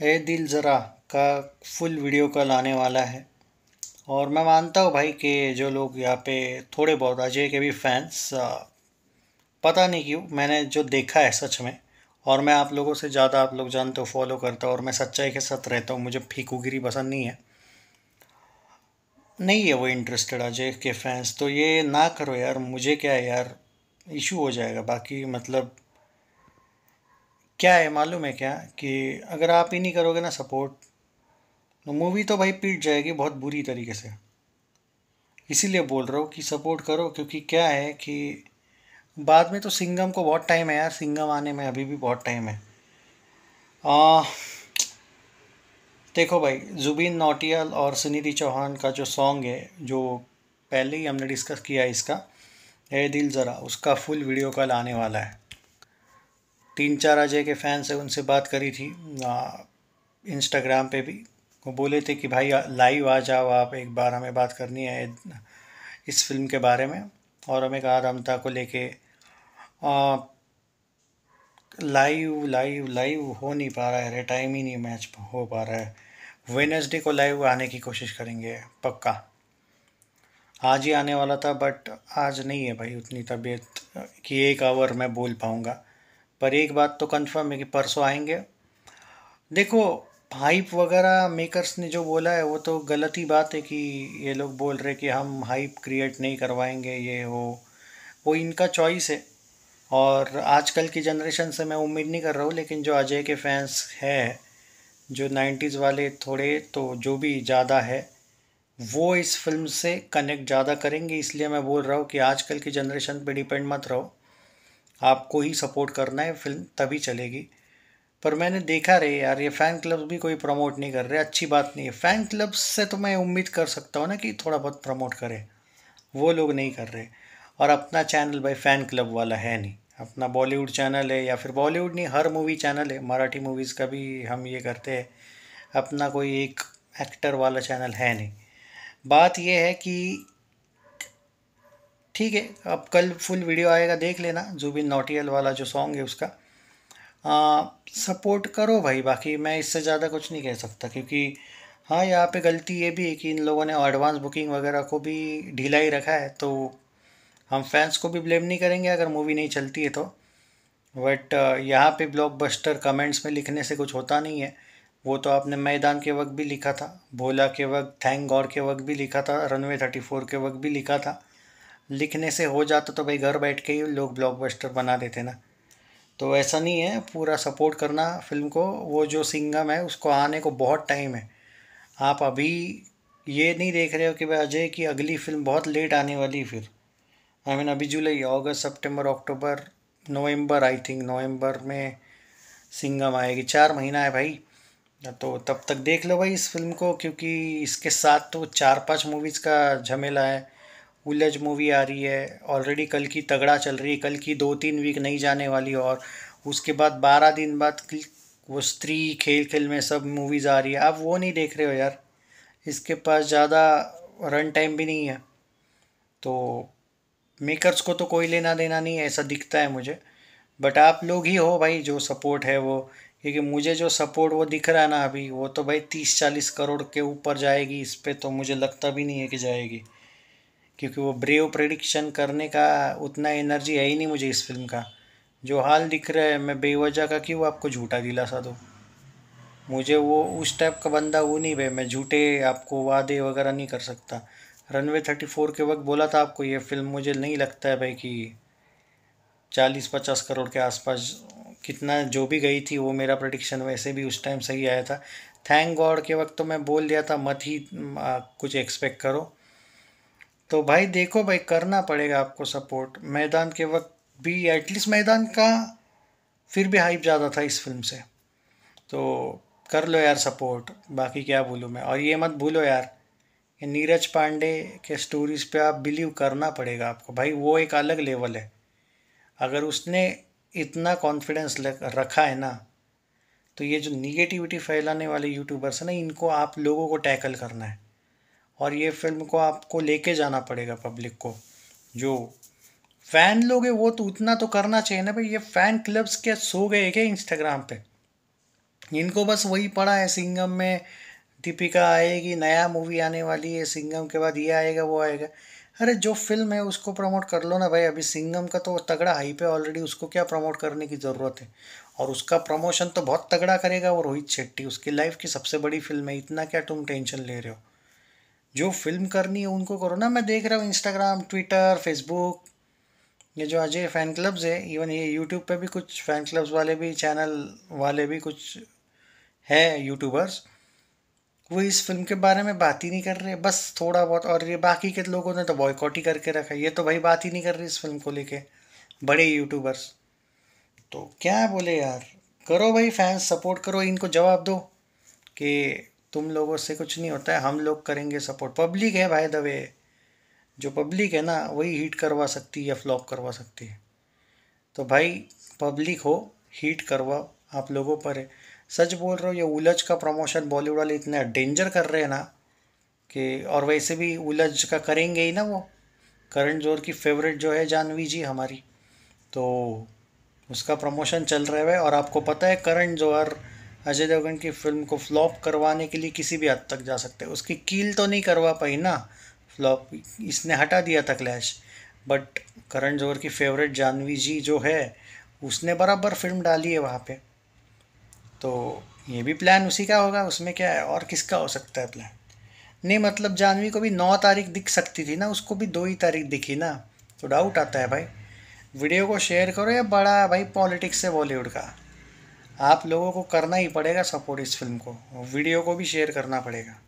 ए दिल ज़रा का फुल वीडियो कल आने वाला है और मैं मानता हूँ भाई कि जो लोग यहाँ पे थोड़े बहुत अजय के भी फैंस पता नहीं क्यों मैंने जो देखा है सच में और मैं आप लोगों से ज़्यादा आप लोग जानते हो फॉलो करता हूँ और मैं सच्चाई के साथ रहता हूँ मुझे फीकूगिरी पसंद नहीं है नहीं है वो इंटरेस्टेड अजय के फैंस तो ये ना करो यार मुझे क्या है यार इशू हो जाएगा बाकी मतलब क्या है मालूम है क्या कि अगर आप ही नहीं करोगे ना सपोर्ट तो मूवी तो भाई पीट जाएगी बहुत बुरी तरीके से इसीलिए बोल रहा हूँ कि सपोर्ट करो क्योंकि क्या है कि बाद में तो सिंगम को बहुत टाइम है यार सिंगम आने में अभी भी बहुत टाइम है आ, देखो भाई जुबीन नोटियाल और सुनिधि चौहान का जो सॉन्ग है जो पहले ही हमने डिस्कस किया है इसका ए दिल ज़रा उसका फुल वीडियो कल आने वाला है तीन चार अजय के फैंस हैं उनसे बात करी थी इंस्टाग्राम पे भी वो बोले थे कि भाई लाइव आ जाओ आप एक बार हमें बात करनी है इस फिल्म के बारे में और हमें कहा रमता को लेके लाइव लाइव लाइव हो नहीं पा रहा है टाइम ही नहीं मैच हो पा रहा है वेनसडे को लाइव आने की कोशिश करेंगे पक्का आज ही आने वाला था बट आज नहीं है भाई उतनी तबीयत कि एक आवर मैं बोल पाऊँगा पर एक बात तो कंफर्म है कि परसों आएंगे देखो हाइप वगैरह मेकर्स ने जो बोला है वो तो गलत ही बात है कि ये लोग बोल रहे कि हम हाइप क्रिएट नहीं करवाएंगे ये वो वो इनका चॉइस है और आजकल की जनरेशन से मैं उम्मीद नहीं कर रहा हूँ लेकिन जो अजय के फैंस हैं जो नाइन्टीज़ वाले थोड़े तो जो भी ज़्यादा है वो इस फिल्म से कनेक्ट ज़्यादा करेंगे इसलिए मैं बोल रहा हूँ कि आजकल की जनरेशन पे डिपेंड मत रहो आपको ही सपोर्ट करना है फिल्म तभी चलेगी पर मैंने देखा रे यार ये फ़ैन क्लब्स भी कोई प्रमोट नहीं कर रहे अच्छी बात नहीं है फ़ैन क्लब्स से तो मैं उम्मीद कर सकता हूँ ना कि थोड़ा बहुत प्रमोट करें वो लोग नहीं कर रहे और अपना चैनल भाई फ़ैन क्लब वाला है नहीं अपना बॉलीवुड चैनल है या फिर बॉलीवुड नहीं हर मूवी चैनल है मराठी मूवीज़ का भी हम ये करते हैं अपना कोई एक एक्टर वाला चैनल है नहीं बात यह है कि ठीक है अब कल फुल वीडियो आएगा देख लेना भी नोटियल वाला जो सॉन्ग है उसका आ, सपोर्ट करो भाई बाकी मैं इससे ज़्यादा कुछ नहीं कह सकता क्योंकि हाँ यहाँ पे गलती ये भी है कि इन लोगों ने एडवांस बुकिंग वगैरह को भी ढीला ही रखा है तो हम फैंस को भी ब्लेम नहीं करेंगे अगर मूवी नहीं चलती है तो बट यहाँ पे ब्लॉकबस्टर कमेंट्स में लिखने से कुछ होता नहीं है वो तो आपने मैदान के वक्त भी लिखा था भोला के वक्त थैंक गॉड के वक्त भी लिखा था रनवे थर्टी फोर के वक्त भी लिखा था लिखने से हो जाता तो भाई घर बैठ के ही लोग ब्लॉकबस्टर बना देते ना तो ऐसा नहीं है पूरा सपोर्ट करना फिल्म को वो जो सिंगम है उसको आने को बहुत टाइम है आप अभी ये नहीं देख रहे हो कि भाई अजय की अगली फिल्म बहुत लेट आने वाली फिर आई I मीन mean, अभी जुलाई अगस्त सितंबर अक्टूबर नवंबर आई थिंक नवंबर में सिंगम आएगी चार महीना है भाई तो तब तक देख लो भाई इस फिल्म को क्योंकि इसके साथ तो चार पांच मूवीज़ का झमेला है उलझ मूवी आ रही है ऑलरेडी कल की तगड़ा चल रही है कल की दो तीन वीक नहीं जाने वाली और उसके बाद बारह दिन बाद वो स्त्री खेल खेल में सब मूवीज़ आ रही है आप वो नहीं देख रहे हो यार इसके पास ज़्यादा रन टाइम भी नहीं है तो मेकर्स को तो कोई लेना देना नहीं ऐसा दिखता है मुझे बट आप लोग ही हो भाई जो सपोर्ट है वो क्योंकि मुझे जो सपोर्ट वो दिख रहा है ना अभी वो तो भाई तीस चालीस करोड़ के ऊपर जाएगी इस पर तो मुझे लगता भी नहीं है कि जाएगी क्योंकि वो ब्रेव प्रडिक्शन करने का उतना एनर्जी है ही नहीं मुझे इस फिल्म का जो हाल दिख रहा है मैं बेवजह का क्यों आपको झूठा दिलासा दो मुझे वो उस टाइप का बंदा वो नहीं भाई मैं झूठे आपको वादे वगैरह नहीं कर सकता रनवे थर्टी फोर के वक्त बोला था आपको ये फिल्म मुझे नहीं लगता है भाई कि चालीस पचास करोड़ के आसपास कितना जो भी गई थी वो मेरा प्रडिक्शन वैसे भी उस टाइम सही आया था थैंक गॉड के वक्त तो मैं बोल दिया था मत ही आ, कुछ एक्सपेक्ट करो तो भाई देखो भाई करना पड़ेगा आपको सपोर्ट मैदान के वक्त भी एटलीस्ट मैदान का फिर भी हाइप ज़्यादा था इस फिल्म से तो कर लो यार सपोर्ट बाकी क्या बोलूँ मैं और ये मत भूलो यार नीरज पांडे के स्टोरीज़ पे आप बिलीव करना पड़ेगा आपको भाई वो एक अलग लेवल है अगर उसने इतना कॉन्फिडेंस रखा है ना तो ये जो निगेटिविटी फैलाने वाले यूट्यूबर्स हैं ना इनको आप लोगों को टैकल करना है और ये फिल्म को आपको लेके जाना पड़ेगा पब्लिक को जो फ़ैन लोग हैं वो तो उतना तो करना चाहिए ना भाई ये फ़ैन क्लब्स के सो गए क्या इंस्टाग्राम पे इनको बस वही पड़ा है सिंगम में दीपिका आएगी नया मूवी आने वाली है सिंगम के बाद ये आएगा वो आएगा अरे जो फिल्म है उसको प्रमोट कर लो ना भाई अभी सिंगम का तो तगड़ा हाइप है ऑलरेडी उसको क्या प्रमोट करने की ज़रूरत है और उसका प्रमोशन तो बहुत तगड़ा करेगा वो रोहित शेट्टी उसकी लाइफ की सबसे बड़ी फिल्म है इतना क्या तुम टेंशन ले रहे हो जो फिल्म करनी है उनको करो ना मैं देख रहा हूँ इंस्टाग्राम ट्विटर फेसबुक ये जो अजय फ़ैन क्लब्स है इवन ये यूट्यूब पे भी कुछ फ़ैन क्लब्स वाले भी चैनल वाले भी कुछ है यूट्यूबर्स वो इस फिल्म के बारे में बात ही नहीं कर रहे बस थोड़ा बहुत और ये बाकी के लोगों ने तो बॉयकॉट ही करके रखा है ये तो भाई बात ही नहीं कर रही इस फिल्म को लेके बड़े यूट्यूबर्स तो क्या बोले यार करो भाई फैंस सपोर्ट करो इनको जवाब दो कि तुम लोगों से कुछ नहीं होता है हम लोग करेंगे सपोर्ट पब्लिक है भाई दवे जो पब्लिक है ना वही हीट करवा सकती है या फ्लॉप करवा सकती है तो भाई पब्लिक हो हीट करवाओ आप लोगों पर है सच बोल रहा हूँ ये उलझ का प्रमोशन बॉलीवुड वाले इतना डेंजर कर रहे हैं ना कि और वैसे भी उलझ का करेंगे ही ना वो करण जोर की फेवरेट जो है जानवी जी हमारी तो उसका प्रमोशन चल रहा है और आपको पता है करण जोहर अजय देवगन की फिल्म को फ्लॉप करवाने के लिए किसी भी हद तक जा सकते हैं उसकी कील तो नहीं करवा पाई ना फ्लॉप इसने हटा दिया था क्लैश बट करण जौहर की फेवरेट जानवी जी जो है उसने बराबर फिल्म डाली है वहाँ पे तो ये भी प्लान उसी का होगा उसमें क्या है और किसका हो सकता है प्लान नहीं मतलब जानवी को भी नौ तारीख दिख सकती थी ना उसको भी दो ही तारीख दिखी ना तो डाउट आता है भाई वीडियो को शेयर करो या बड़ा भाई पॉलिटिक्स है बॉलीवुड का आप लोगों को करना ही पड़ेगा सपोर्ट इस फिल्म को वीडियो को भी शेयर करना पड़ेगा